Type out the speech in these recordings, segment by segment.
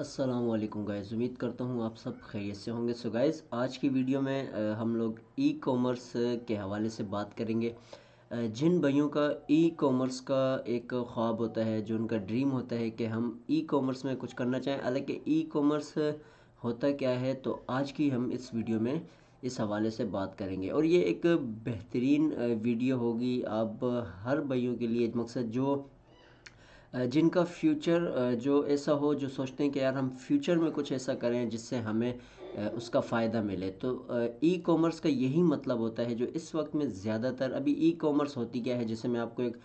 Aslam guys उम्मीद करता हूँ आप सब खैरियत से होंगे सो गैज आज की वीडियो में हम लोग ई कॉमर्स के हवाले से बात करेंगे जिन भाइयों का ई कॉमर्स का एक ख्वाब होता है जो उनका ड्रीम होता है कि हम ई कॉमर्स में कुछ करना चाहें हालांकि ई कॉमर्स होता क्या है तो आज की हम इस वीडियो में इस हवाले से बात करेंगे और ये एक बेहतरीन वीडियो होगी आप हर भाइयों के लिए मकसद जो जिनका फ्यूचर जो ऐसा हो जो सोचते हैं कि यार हम फ्यूचर में कुछ ऐसा करें जिससे हमें उसका फ़ायदा मिले तो ई कॉमर्स का यही मतलब होता है जो इस वक्त में ज़्यादातर अभी ई कॉमर्स होती क्या है जैसे मैं आपको एक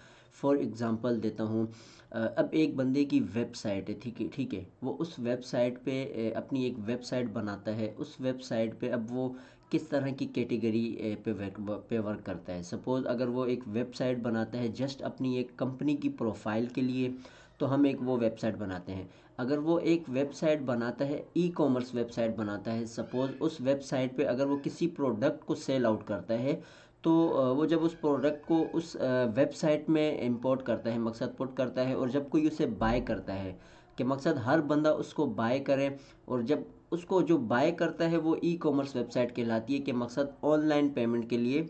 फॉर एग्ज़ाम्पल देता हूँ अब एक बंदे की वेबसाइट है ठीक है ठीक है वो उस वेबसाइट पे अपनी एक वेबसाइट बनाता है उस वेबसाइट पे अब वो किस तरह की कैटेगरी पे वर्क पे वर्क करता है सपोज़ अगर वो एक वेबसाइट बनाता है जस्ट अपनी एक कंपनी की प्रोफाइल के लिए तो हम एक वो वेबसाइट बनाते हैं अगर वो एक वेबसाइट बनाता है ई कॉमर्स वेबसाइट बनाता है सपोज़ उस वेबसाइट पे अगर वो किसी प्रोडक्ट को सेल आउट करता है तो वो जब उस प्रोडक्ट को उस वेबसाइट में इंपोर्ट करता है मकसद पुट करता है और जब कोई उसे बाय करता है कि मकसद हर बंदा उसको बाय करे और जब उसको जो बाय करता है वो ई कॉमर्स वेबसाइट कहलाती है कि मकसद ऑनलाइन पेमेंट के लिए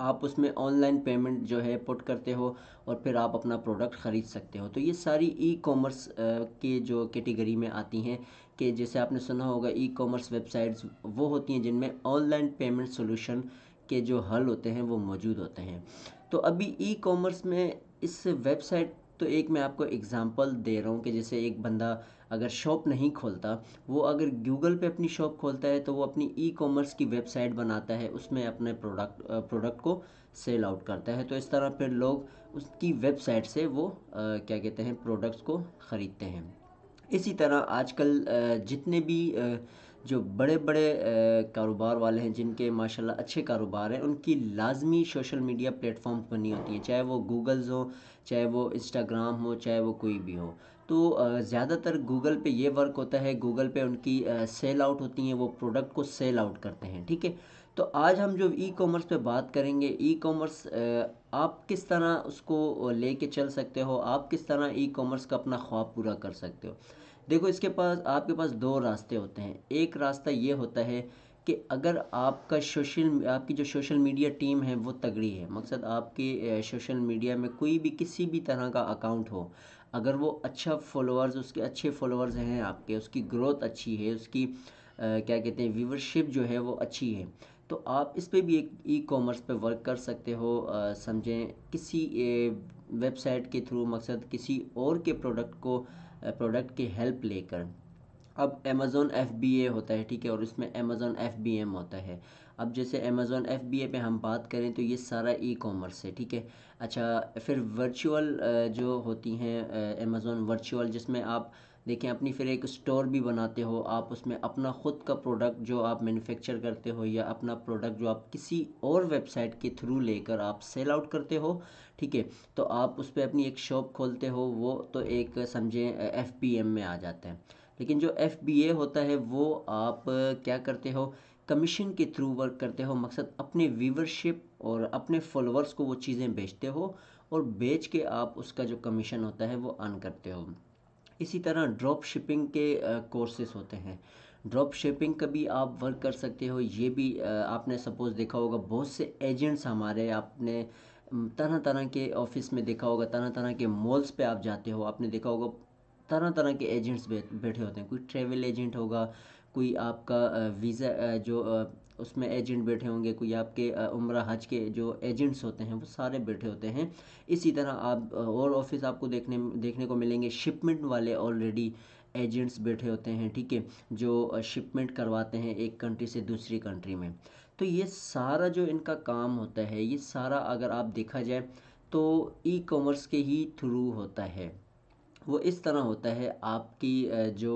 आप उसमें ऑनलाइन पेमेंट जो है पुट करते हो और फिर आप अपना प्रोडक्ट ख़रीद सकते हो तो ये सारी ई कॉमर्स के जो कैटेगरी में आती हैं कि जैसे आपने सुना होगा ई कॉमर्स वेबसाइट्स वो होती हैं जिनमें ऑनलाइन पेमेंट सॉल्यूशन के जो हल होते हैं वो मौजूद होते हैं तो अभी ई कॉमर्स में इस वेबसाइट तो एक मैं आपको एग्ज़ाम्पल दे रहा हूँ कि जैसे एक बंदा अगर शॉप नहीं खोलता वो अगर गूगल पे अपनी शॉप खोलता है तो वो अपनी ई कॉमर्स की वेबसाइट बनाता है उसमें अपने प्रोडक्ट प्रोडक्ट को सेल आउट करता है तो इस तरह फिर लोग उसकी वेबसाइट से वो आ, क्या कहते हैं प्रोडक्ट्स को ख़रीदते हैं इसी तरह आजकल जितने भी जो बड़े बड़े कारोबार वाले हैं जिनके माशाल्लाह अच्छे कारोबार हैं उनकी लाजमी सोशल मीडिया प्लेटफॉर्म्स बनी होती हैं चाहे वो गूगल्स हो चाहे वो इंस्टाग्राम हो चाहे वो कोई भी हो तो ज़्यादातर गूगल पे ये वर्क होता है गूगल पे उनकी सेल आउट होती हैं वो प्रोडक्ट को सेल आउट करते हैं ठीक है तो आज हम जो ई कॉमर्स पे बात करेंगे ई कॉमर्स आप किस तरह उसको कर चल सकते हो आप किस तरह ई कॉमर्स का अपना ख्वाब पूरा कर सकते हो देखो इसके पास आपके पास दो रास्ते होते हैं एक रास्ता ये होता है कि अगर आपका सोशल आपकी जो सोशल मीडिया टीम है वो तगड़ी है मकसद आपके सोशल मीडिया में कोई भी किसी भी तरह का अकाउंट हो अगर वो अच्छा फॉलोअर्स उसके अच्छे फॉलोअर्स हैं आपके उसकी ग्रोथ अच्छी है उसकी आ, क्या कहते हैं व्यूवरशिप जो है वो अच्छी है तो आप इस पर भी एक ई कॉमर्स पे वर्क कर सकते हो समझें किसी ए, वेबसाइट के थ्रू मकसद किसी और के प्रोडक्ट को प्रोडक्ट की हेल्प लेकर अब अमेज़ोन एफ बी ए होता है ठीक है और इसमें अमेज़ोन एफ बी एम होता है अब जैसे अमेज़ोन एफ बी ए पर हम बात करें तो ये सारा ई कॉमर्स है ठीक है अच्छा फिर वर्चुअल जो होती हैं अमेज़ोन वर्चुअल जिसमें आप देखें अपनी फिर एक स्टोर भी बनाते हो आप उसमें अपना ख़ुद का प्रोडक्ट जो आप मैन्युफैक्चर करते हो या अपना प्रोडक्ट जो आप किसी और वेबसाइट के थ्रू लेकर आप सेल आउट करते हो ठीक है तो आप उस पर अपनी एक शॉप खोलते हो वो तो एक समझें एफ में आ जाता है लेकिन जो एफ होता है वो आप क्या करते हो कमीशन के थ्रू वर्क करते हो मकसद अपने व्यूवरशिप और अपने फॉलोअर्स को वो चीज़ें बेचते हो और बेच के आप उसका जो कमीशन होता है वो अर्न करते हो इसी तरह ड्रॉप शिपिंग के कोर्सेस होते हैं ड्रॉप शिपिंग का भी आप वर्क कर सकते हो ये भी आपने सपोज़ देखा होगा बहुत से एजेंट्स हमारे आपने तरह तरह के ऑफिस में देखा होगा तरह तरह के मॉल्स पे आप जाते हो आपने देखा होगा तरह तरह के एजेंट्स बैठे होते हैं कोई ट्रेवल एजेंट होगा कोई आपका वीज़ा जो उसमें एजेंट बैठे होंगे कोई आपके उम्र हज के जो एजेंट्स होते हैं वो सारे बैठे होते हैं इसी तरह आप और ऑफिस आपको देखने देखने को मिलेंगे शिपमेंट वाले ऑलरेडी एजेंट्स बैठे होते हैं ठीक है जो शिपमेंट करवाते हैं एक कंट्री से दूसरी कंट्री में तो ये सारा जो इनका काम होता है ये सारा अगर आप देखा जाए तो ई कॉमर्स के ही थ्रू होता है वो इस तरह होता है आपकी जो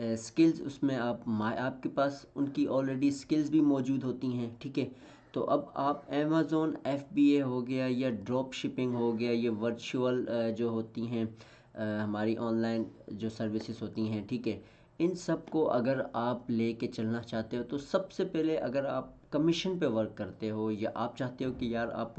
स्किल्स उसमें आप माए आपके पास उनकी ऑलरेडी स्किल्स भी मौजूद होती हैं ठीक है तो अब आप अमेज़ोन एफ बी ए हो गया या ड्रॉप शिपिंग हो गया ये वर्चुअल जो होती हैं हमारी ऑनलाइन जो सर्विसेज होती हैं ठीक है इन सब को अगर आप ले कर चलना चाहते हो तो सबसे पहले अगर आप कमीशन पे वर्क करते हो या आप चाहते हो कि यार आप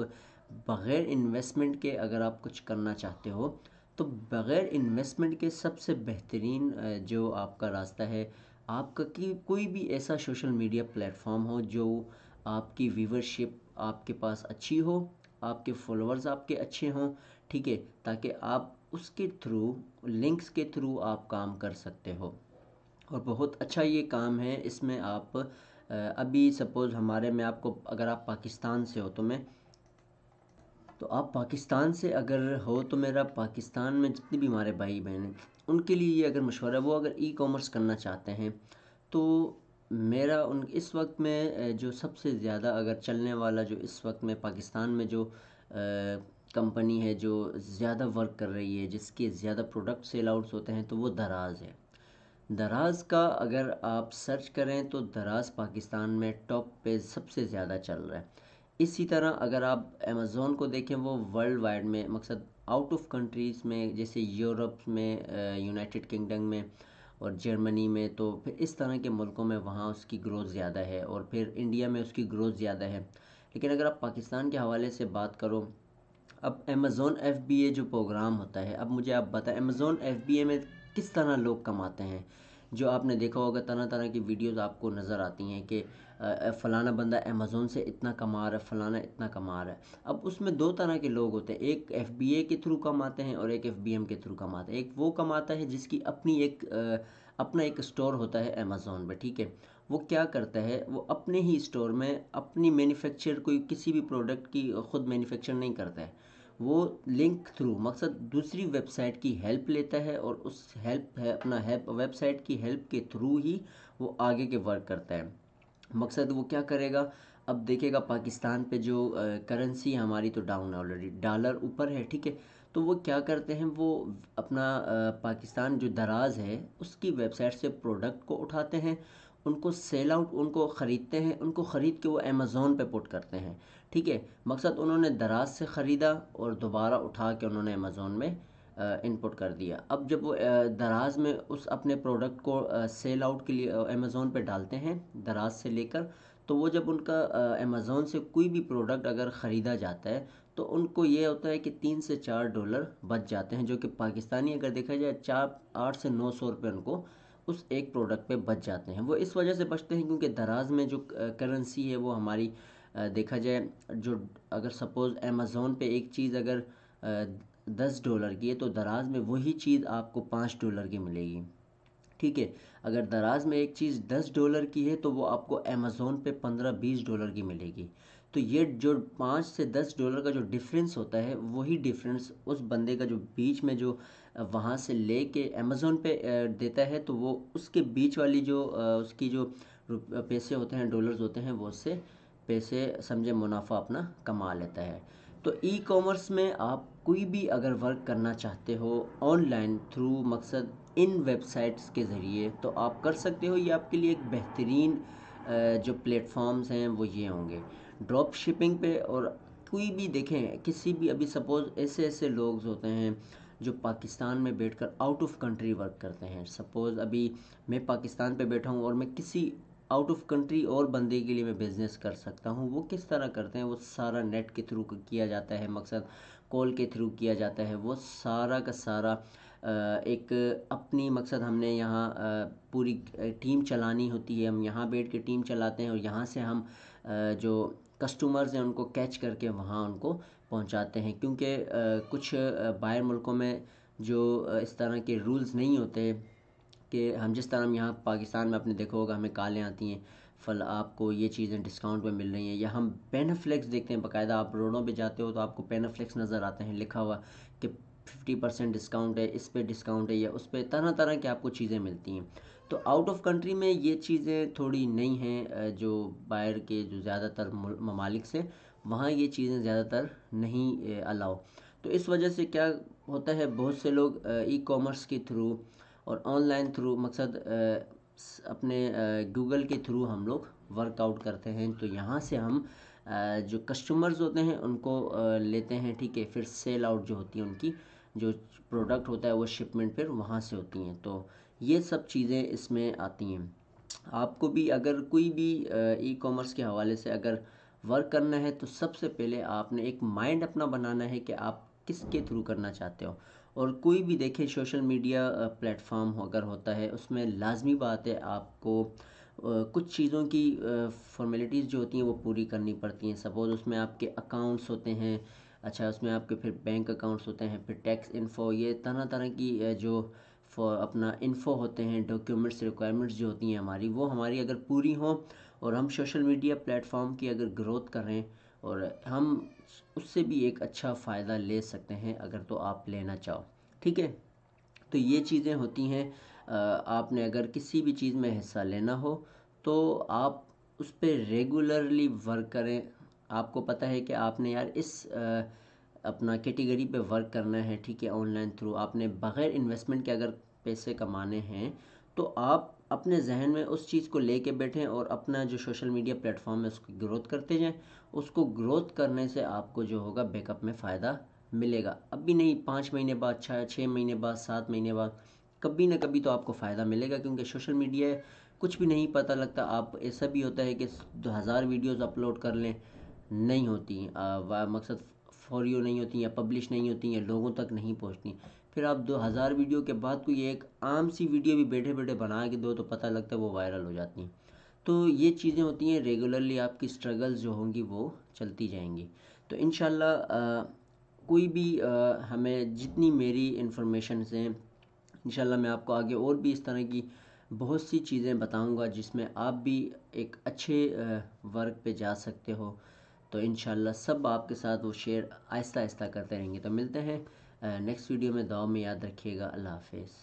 बग़ैर इन्वेस्टमेंट के अगर आप कुछ करना चाहते हो तो बग़ैर इन्वेस्टमेंट के सबसे बेहतरीन जो आपका रास्ता है आपका कि कोई भी ऐसा सोशल मीडिया प्लेटफ़ॉर्म हो जो आपकी व्यूवरशिप आपके पास अच्छी हो आपके फॉलोअर्स आपके अच्छे हों ठीक है ताकि आप उसके थ्रू लिंक्स के थ्रू आप काम कर सकते हो और बहुत अच्छा ये काम है इसमें आप अभी सपोज़ हमारे में आपको अगर आप पाकिस्तान से हो तो मैं तो आप पाकिस्तान से अगर हो तो मेरा पाकिस्तान में जितने भी हमारे भाई बहन हैं उनके लिए ये अगर मशवरा वो अगर ई कॉमर्स करना चाहते हैं तो मेरा उन इस वक्त में जो सबसे ज़्यादा अगर चलने वाला जो इस वक्त में पाकिस्तान में जो कंपनी है जो ज़्यादा वर्क कर रही है जिसके ज़्यादा प्रोडक्ट सेल आउट्स होते हैं तो वो दराज़ है दराज़ का अगर आप सर्च करें तो दराज़ पाकिस्तान में टॉप पे सबसे ज़्यादा चल रहा है इसी तरह अगर आप अमेज़ोन को देखें वो वर्ल्ड वाइड में मकसद आउट ऑफ कंट्रीज़ में जैसे यूरोप में यूनाइटेड किंगडम में और जर्मनी में तो फिर इस तरह के मुल्कों में वहाँ उसकी ग्रोथ ज़्यादा है और फिर इंडिया में उसकी ग्रोथ ज़्यादा है लेकिन अगर आप पाकिस्तान के हवाले से बात करो अब अमेज़ोन एफ बी ए जो प्रोग्राम होता है अब मुझे आप बताएं अमेज़ोन एफ बी ए में किस तरह लोग कमाते हैं जो आपने देखा होगा तरह तरह की वीडियोस आपको नज़र आती हैं कि फ़लाना बंदा अमेज़ोन से इतना कमा रहा है फ़लाना इतना कमा रहा है अब उसमें दो तरह के लोग होते हैं एक एफ के थ्रू कमाते हैं और एक एफ के थ्रू कमाते हैं एक वो कमाता है जिसकी अपनी एक अपना एक स्टोर होता है अमेज़ोन पर ठीक है वो क्या करता है वो अपने ही स्टोर में अपनी मैन्युफैक्चर कोई किसी भी प्रोडक्ट की ख़ुद मैन्युफैक्चर नहीं करता है वो लिंक थ्रू मकसद दूसरी वेबसाइट की हेल्प लेता है और उस हेल्प है अपना हेल्प वेबसाइट की हेल्प के थ्रू ही वो आगे के वर्क करता है मकसद वो क्या करेगा अब देखेगा पाकिस्तान पे जो करेंसी है हमारी तो डाउन है ऑलरेडी डॉलर ऊपर है ठीक है तो वो क्या करते हैं वो अपना पाकिस्तान जो दराज है उसकी वेबसाइट से प्रोडक्ट को उठाते हैं उनको सेल आउट उनको ख़रीदते हैं उनको ख़रीद के वो अमेज़ोन पे पुट करते हैं ठीक है मकसद उन्होंने दराज से ख़रीदा और दोबारा उठा के उन्होंने अमेज़ोन में इनपुट कर दिया अब जब वो दराज में उस अपने प्रोडक्ट को सेल आउट के लिए अमेज़ोन पे डालते हैं दराज से लेकर तो वो जब उनका अमेज़ोन से कोई भी प्रोडक्ट अगर ख़रीदा जाता है तो उनको ये होता है कि तीन से चार डॉलर बच जाते हैं जो कि पाकिस्तानी अगर देखा जाए चार आठ से नौ सौ रुपये उनको उस एक प्रोडक्ट पे बच जाते हैं वो इस वजह से बचते हैं क्योंकि दराज में जो करेंसी है वो हमारी देखा जाए जो अगर सपोज़ अमेज़ोन पे एक चीज़ अगर दस डॉलर की है तो दराज़ में वही चीज़ आपको पाँच डॉलर की मिलेगी ठीक है अगर दराज़ में एक चीज़ दस डॉलर की है तो वो आपको अमेज़ोन पे पंद्रह बीस डॉलर की मिलेगी तो ये जो पाँच से दस डॉलर का जो डिफरेंस होता है वही डिफरेंस उस बंदे का जो बीच में जो वहाँ से ले कर अमेज़ोन पे देता है तो वो उसके बीच वाली जो उसकी जो पैसे होते हैं डॉलर्स होते हैं वो उससे पैसे समझे मुनाफा अपना कमा लेता है तो ई कॉमर्स में आप कोई भी अगर वर्क करना चाहते हो ऑनलाइन थ्रू मकसद इन वेबसाइट्स के ज़रिए तो आप कर सकते हो ये आपके लिए एक बेहतरीन जो प्लेटफॉर्म्स हैं वो ये होंगे ड्रॉप शिपिंग पे और कोई भी देखें किसी भी अभी सपोज़ ऐसे ऐसे लोग होते हैं जो पाकिस्तान में बैठकर आउट ऑफ कंट्री वर्क करते हैं सपोज़ अभी मैं पाकिस्तान पे बैठा हूँ और मैं किसी आउट ऑफ कंट्री और बंदे के लिए मैं बिज़नेस कर सकता हूँ वो किस तरह करते हैं वो सारा नेट के थ्रू किया जाता है मकसद कॉल के थ्रू किया जाता है वो सारा का सारा एक अपनी मकसद हमने यहाँ पूरी टीम चलानी होती है हम यहाँ बैठ के टीम चलाते हैं और यहाँ से हम जो कस्टमर्स हैं उनको कैच करके वहाँ उनको पहुँचाते हैं क्योंकि कुछ बाहर मुल्कों में जो इस तरह के रूल्स नहीं होते कि हम जिस तरह हम यहाँ पाकिस्तान में अपने देखो होगा हमें कालें आती हैं फल आपको ये चीज़ें डिस्काउंट में मिल रही हैं या हम पेनाफ्लेक्स देखते हैं बाकायदा आप रोडों पे जाते हो तो आपको पेनाफ्लेक्स नज़र आते हैं लिखा हुआ कि फिफ्टी परसेंट डिस्काउंट है इस पर डिस्काउंट है या उस पर तरह तरह की आपको चीज़ें मिलती हैं तो आउट ऑफ कंट्री में ये चीज़ें थोड़ी नई हैं जो बाहर के जो ज़्यादातर ममालिक से वहाँ ये चीज़ें ज़्यादातर नहीं अलाउ तो इस वजह से क्या होता है बहुत से लोग ई कॉमर्स के थ्रू और ऑनलाइन थ्रू मकसद अपने गूगल के थ्रू हम लोग वर्कआउट करते हैं तो यहाँ से हम जो कस्टमर्स होते हैं उनको लेते हैं ठीक है फिर सेल आउट जो होती है उनकी जो प्रोडक्ट होता है वो शिपमेंट फिर वहाँ से होती हैं तो ये सब चीज़ें इसमें आती हैं आपको भी अगर कोई भी ई कॉमर्स के हवाले से अगर वर्क करना है तो सबसे पहले आपने एक माइंड अपना बनाना है कि आप किसके थ्रू करना चाहते हो और कोई भी देखे सोशल मीडिया प्लेटफॉर्म अगर होता है उसमें लाजमी बात है आपको कुछ चीज़ों की फॉर्मेलिटीज़ जो होती हैं वो पूरी करनी पड़ती हैं सपोज़ उसमें आपके अकाउंट्स होते हैं अच्छा उसमें आपके फिर बैंक अकाउंट्स होते हैं फिर टैक्स इन्फो ये तरह तरह की जो अपना इन्फो होते हैं डॉक्यूमेंट्स रिक्वायरमेंट्स जो होती हैं हमारी वो हमारी अगर पूरी हों और हम सोशल मीडिया प्लेटफॉर्म की अगर ग्रोथ करें और हम उससे भी एक अच्छा फ़ायदा ले सकते हैं अगर तो आप लेना चाहो ठीक है तो ये चीज़ें होती हैं आपने अगर किसी भी चीज़ में हिस्सा लेना हो तो आप उस पर रेगुलरली वर्क करें आपको पता है कि आपने यार इस आ, अपना कैटेगरी पे वर्क करना है ठीक है ऑनलाइन थ्रू आपने बग़ैर इन्वेस्टमेंट के अगर पैसे कमाने हैं तो आप अपने जहन में उस चीज़ को लेके बैठें और अपना जो सोशल मीडिया प्लेटफॉर्म है उसकी ग्रोथ करते जाएं उसको ग्रोथ करने से आपको जो होगा बैकअप में फ़ायदा मिलेगा अभी नहीं पाँच महीने बाद छः छः महीने बाद सात महीने बाद कभी ना कभी तो आपको फ़ायदा मिलेगा क्योंकि सोशल मीडिया कुछ भी नहीं पता लगता आप ऐसा भी होता है कि हज़ार वीडियोज़ अपलोड कर लें नहीं होती मकसद फॉर यू नहीं होती या पब्लिश नहीं होती या लोगों तक नहीं पहुँचती फिर आप दो हज़ार वीडियो के बाद कोई एक आम सी वीडियो भी बैठे बैठे बना के दो तो पता लगता है वो वायरल हो जाती हैं तो ये चीज़ें होती हैं रेगुलरली आपकी स्ट्रगल्स जो होंगी वो चलती जाएंगी तो इन कोई भी आ, हमें जितनी मेरी इन्फॉर्मेशन हैं इन मैं आपको आगे और भी इस तरह की बहुत सी चीज़ें बताऊंगा जिसमें आप भी एक अच्छे वर्क पे जा सकते हो तो इन सब आपके साथ वो शेयर आहिस्ता आहिस्ता करते रहेंगे तो मिलते हैं नेक्स्ट वीडियो में दाव में याद रखिएगा अल्लाह हाफिज़